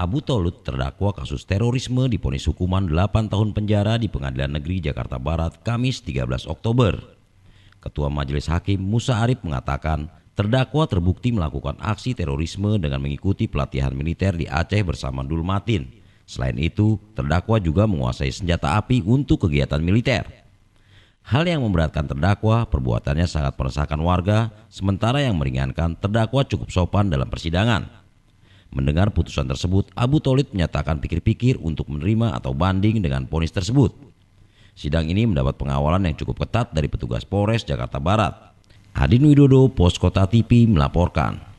Abu Tolut terdakwa kasus terorisme diponis hukuman 8 tahun penjara di Pengadilan Negeri Jakarta Barat Kamis 13 Oktober. Ketua Majelis Hakim Musa Arif mengatakan terdakwa terbukti melakukan aksi terorisme dengan mengikuti pelatihan militer di Aceh bersama Dulmatin. Selain itu, terdakwa juga menguasai senjata api untuk kegiatan militer. Hal yang memberatkan terdakwa, perbuatannya sangat meresahkan warga, sementara yang meringankan terdakwa cukup sopan dalam persidangan. Mendengar putusan tersebut, Abu Talib menyatakan pikir-pikir untuk menerima atau banding dengan ponis tersebut. Sidang ini mendapat pengawalan yang cukup ketat dari petugas Polres Jakarta Barat. Hadin Widodo, Pos Kota TV melaporkan.